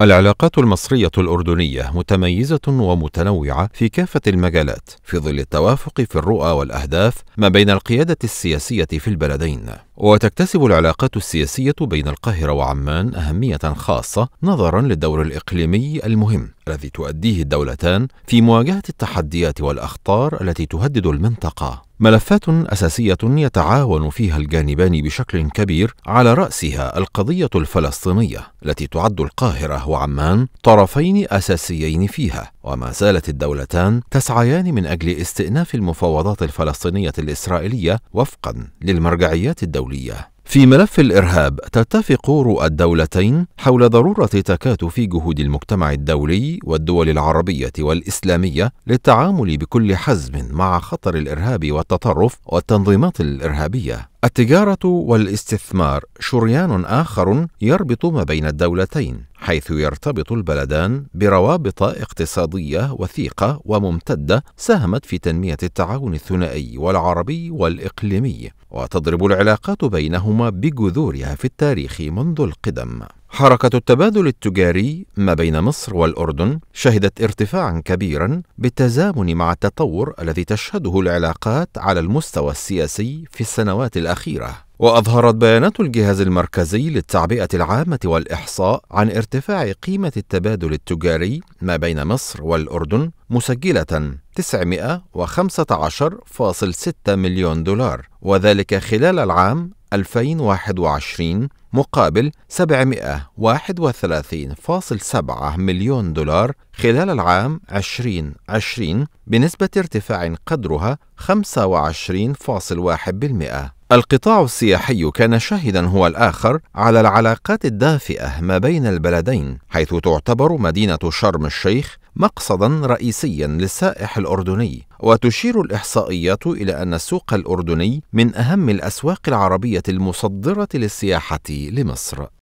العلاقات المصرية الأردنية متميزة ومتنوعة في كافة المجالات في ظل التوافق في الرؤى والأهداف ما بين القيادة السياسية في البلدين وتكتسب العلاقات السياسية بين القاهرة وعمان أهمية خاصة نظرا للدور الإقليمي المهم الذي تؤديه الدولتان في مواجهة التحديات والأخطار التي تهدد المنطقة ملفات اساسيه يتعاون فيها الجانبان بشكل كبير على راسها القضيه الفلسطينيه التي تعد القاهره وعمان طرفين اساسيين فيها وما زالت الدولتان تسعيان من اجل استئناف المفاوضات الفلسطينيه الاسرائيليه وفقا للمرجعيات الدوليه في ملف الارهاب تتفق رؤى الدولتين حول ضروره تكاتف جهود المجتمع الدولي والدول العربيه والاسلاميه للتعامل بكل حزم مع خطر الارهاب والتطرف والتنظيمات الارهابيه التجاره والاستثمار شريان اخر يربط ما بين الدولتين حيث يرتبط البلدان بروابط اقتصاديه وثيقه وممتده ساهمت في تنميه التعاون الثنائي والعربي والاقليمي وتضرب العلاقات بينهما بجذورها في التاريخ منذ القدم حركة التبادل التجاري ما بين مصر والأردن شهدت ارتفاعا كبيرا بالتزامن مع التطور الذي تشهده العلاقات على المستوى السياسي في السنوات الأخيرة وأظهرت بيانات الجهاز المركزي للتعبئة العامة والإحصاء عن ارتفاع قيمة التبادل التجاري ما بين مصر والأردن مسجلة 915.6 مليون دولار وذلك خلال العام 2021 مقابل 731.7 مليون دولار خلال العام 2020 بنسبة ارتفاع قدرها 25.1%. القطاع السياحي كان شاهدا هو الآخر على العلاقات الدافئة ما بين البلدين حيث تعتبر مدينة شرم الشيخ مقصدا رئيسيا للسائح الأردني وتشير الإحصائيات إلى أن السوق الأردني من أهم الأسواق العربية المصدرة للسياحة لمصر